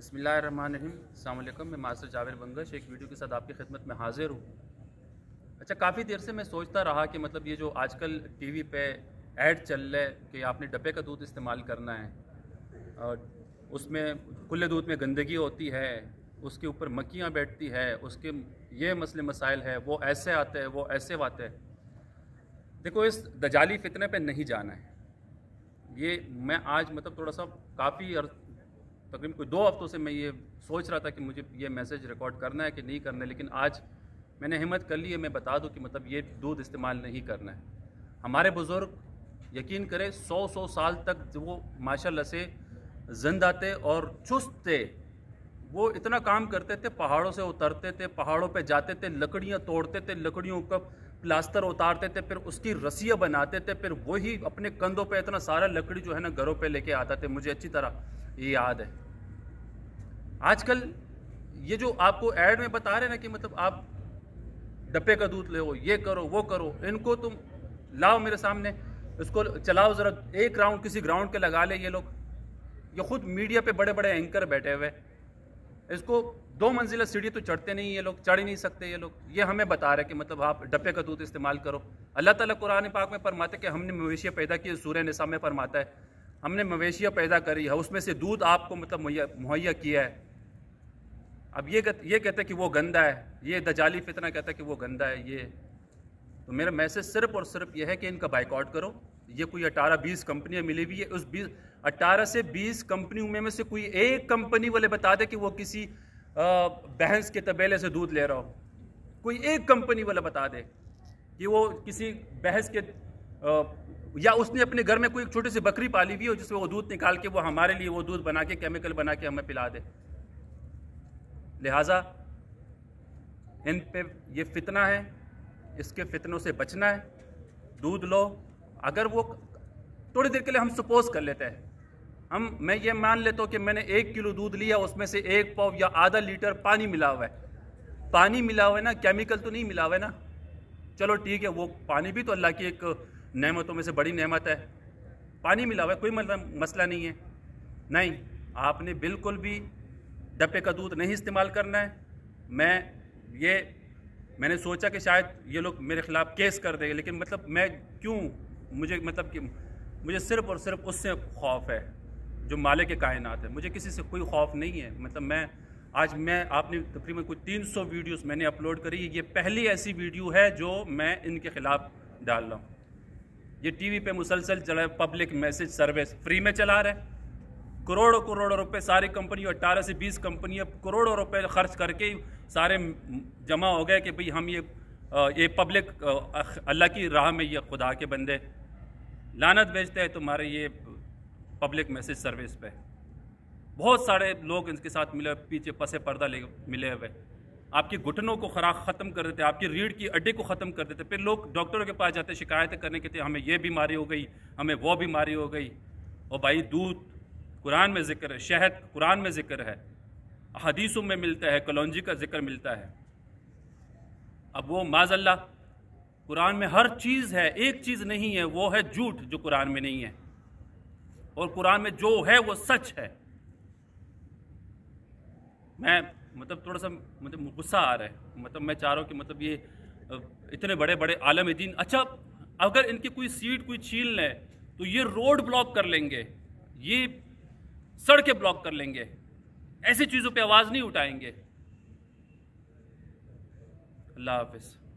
बसमीम मैं मास्टर जावेद बंगश एक वीडियो के साथ आपकी खिदमत में हाज़िर हूँ अच्छा काफ़ी देर से मैं सोचता रहा कि मतलब ये जो आजकल टीवी पे ऐड चल रहा है कि आपने डब्बे का दूध इस्तेमाल करना है और उसमें खुले दूध में गंदगी होती है उसके ऊपर मक्खियाँ बैठती है उसके ये मसले मसाइल है वो ऐसे आते हैं वो ऐसे आते हैं देखो इस दजाली फितने पर नहीं जाना है ये मैं आज मतलब थोड़ा सा काफ़ी तकरीबन कोई दो हफ्तों से मैं ये सोच रहा था कि मुझे ये मैसेज रिकॉर्ड करना है कि नहीं करना है लेकिन आज मैंने हिम्मत कर ली है मैं बता दूँ कि मतलब ये दूध इस्तेमाल नहीं करना है हमारे बुज़ुर्ग यकीन करें सौ सौ साल तक वो माशा से जिंदा थे और चुस्त थे वो इतना काम करते थे पहाड़ों से उतरते थे पहाड़ों पे जाते थे लकड़ियाँ तोड़ते थे लकड़ियों का प्लास्टर उतारते थे फिर उसकी रस्सियाँ बनाते थे फिर वही अपने कंधों पे इतना सारा लकड़ी जो है ना घरों पे लेके आते थे मुझे अच्छी तरह ये याद है आजकल ये जो आपको एड में बता रहे ना कि मतलब आप डब्बे का दूध ले ये करो वो करो इनको तुम लाओ मेरे सामने इसको चलाओ ज़रा एक राउंड किसी ग्राउंड के लगा ले ये लोग ये खुद मीडिया पे बड़े बड़े एंकर बैठे हुए इसको दो मंजिला सीढ़ी तो चढ़ते नहीं ये लोग चढ़ ही नहीं सकते ये लोग ये हमें बता रहे कि मतलब आप डब्बे का दूध इस्तेमाल करो अल्लाह ताला कुरान पाक में फरमाते कि हमने मवेशियाँ पैदा किए सूर्य निसा में फरमाता है हमने मवेशियाँ पैदा करी है उसमें से दूध आपको मतलब मुहैया किया है अब ये ये कहते कि वो गंदा है ये दजाली फितना कहता है कि वो गंदा है ये तो मेरा मैसेज सिर्फ और सिर्फ ये है कि इनका बाइकआउट करो ये कोई अठारह बीस कंपनियां मिली हुई है उस बीस अट्ठारह से बीस कंपनी में, में से कोई एक कंपनी वाले बता दे कि वो किसी भैंस के तबेले से दूध ले रहा हो कोई एक कंपनी वाला बता दे कि वो किसी बहस के आ, या उसने अपने घर में कोई एक छोटी सी बकरी पाली हुई हो जिसमें वो दूध निकाल के वो हमारे लिए वो दूध बना के केमिकल बना के हमें पिला दे लिहाजा इन पे ये फितना है इसके फितनों से बचना है दूध लो अगर वो थोड़ी देर के लिए हम सपोज कर लेते हैं हम मैं ये मान लेता हूँ कि मैंने एक किलो दूध लिया उसमें से एक पाव या आधा लीटर पानी मिला हुआ है पानी मिला हुआ है ना केमिकल तो नहीं मिला हुआ है ना चलो ठीक है वो पानी भी तो अल्लाह की एक नेमतों में से बड़ी नेमत है पानी मिला हुआ है कोई मतलब मसला नहीं है नहीं आपने बिल्कुल भी डब्बे का दूध नहीं इस्तेमाल करना है मैं ये मैंने सोचा कि शायद ये लोग मेरे ख़िलाफ़ केस कर देंगे लेकिन मतलब मैं क्यों मुझे मतलब कि मुझे सिर्फ़ और सिर्फ उससे खौफ है जो माले के कायनात है मुझे किसी से कोई खौफ नहीं है मतलब मैं आज मैं आपने तकरीबन कुछ 300 वीडियोज़ मैंने अपलोड करी ये पहली ऐसी वीडियो है जो मैं इनके ख़िलाफ़ डाल रहा हूँ ये टीवी पे मुसलसल चला है पब्लिक मैसेज सर्विस फ्री में चला रहे करोड़ों करोड़ों रुपए सारी कंपनी अट्ठारह से बीस कंपनियां करोड़ों रुपए खर्च करके सारे जमा हो गए कि भाई हम ये ये पब्लिक अल्लाह की राह में ये खुदा के बंदे लानत भेजते हैं तुम्हारे ये पब्लिक मैसेज सर्विस पे बहुत सारे लोग इनके साथ मिले पीछे पसे पर्दा ले मिले हुए आपके घुटनों को खराब ख़त्म कर देते आपकी रीढ़ की अड्डे को ख़त्म कर देते फिर लोग डॉक्टरों के पास जाते शिकायतें करने के थे हमें ये बीमारी हो गई हमें वो बीमारी हो गई और भाई दूध कुरान में जिक्र है शहद कुरान में जिक्र है हदीसों में मिलता है कलौजी का जिक्र मिलता है अब वो माजल्ला कुरान में हर चीज़ है एक चीज़ नहीं है वो है झूठ जो कुरान में नहीं है और कुरान में जो है वो सच है मैं मतलब थोड़ा सा मतलब गुस्सा आ रहा है मतलब मैं चाह रहा हूँ कि मतलब ये इतने बड़े बड़े आलम दिन अच्छा अगर इनकी कोई सीट कोई छीन लें तो ये रोड ब्लॉक कर लेंगे ये सड़कें ब्लॉक कर लेंगे ऐसी चीज़ों पे आवाज़ नहीं उठाएंगे अल्लाह हाफिज़